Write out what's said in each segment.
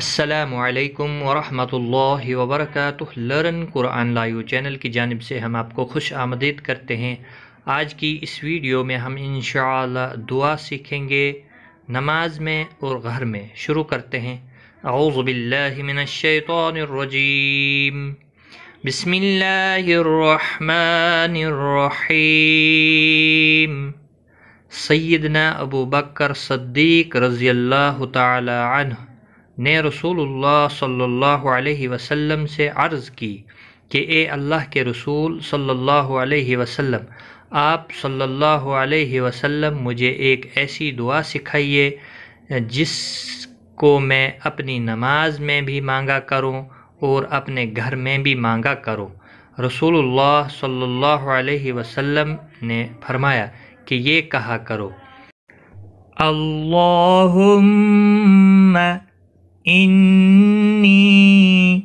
السلام علیکم ورحمۃ اللہ وبرکاتہ لرن قرآن لائیو چینل کی جانب سے ہم آپ کو خوش آمدید کرتے ہیں آج کی اس ویڈیو میں ہم انشاءاللہ دعا سیکھیں گے نماز میں اور گھر میں شروع کرتے ہیں اعوذ باللہ من الشیطان الرجیم بسم اللہ الرحمن الرحیم سیدنا ابو بکر صدیق رضی اللہ تعالی عنہ نے رسول اللہ صلی اللہ علیہ وسلم سے عرض کی کہ اے اللہ کے رسول صلی اللہ علیہ وسلم آپ صلی اللہ علیہ وسلم مجھے ایک ایسی دعا سکھائیے جس کو میں اپنی نماز میں بھی مانگا کروں اور اپنے گھر میں بھی مانگا کروں رسول اللہ صلی اللہ علیہ وسلم نے فرمایا کہ یہ کہا کرو اللہم إني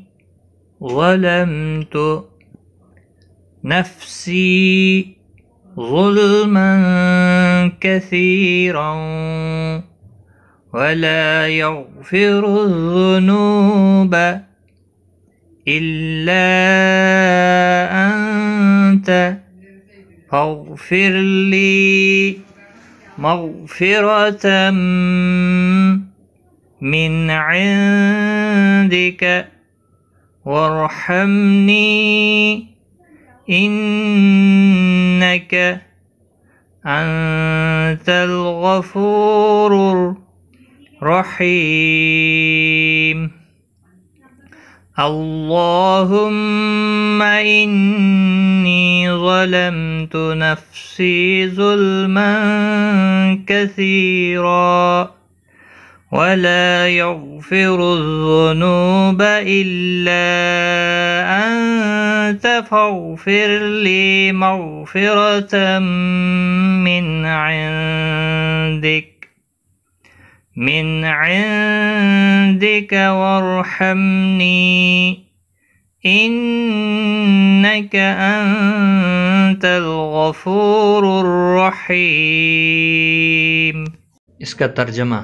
ظلمت نفسي ظلما كثيرا ولا يغفر الذنوب إلا أنت فاغفر لي مغفرة من عندك وارحمني إنك أنت الغفور الرحيم اللهم إني ظلمت نفسي ظلما كثيرا ولا يغفر الذنوب إلا أنت فاغفر لي مغفرة من عندك من عندك وارحمني إنك أنت الغفور الرحيم کا ترجمہ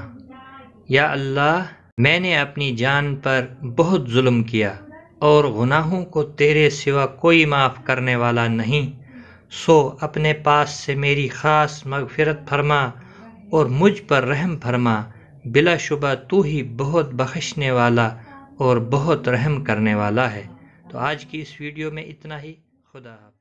یا اللہ میں نے اپنی جان پر بہت ظلم کیا اور گناہوں کو تیرے سوا کوئی معاف کرنے والا نہیں سو اپنے پاس سے میری خاص مغفرت فرما اور مجھ پر رحم فرما بلا شبہ تو ہی بہت بخشنے والا اور بہت رحم کرنے والا ہے تو آج کی اس ویڈیو میں اتنا ہی خدا حافظ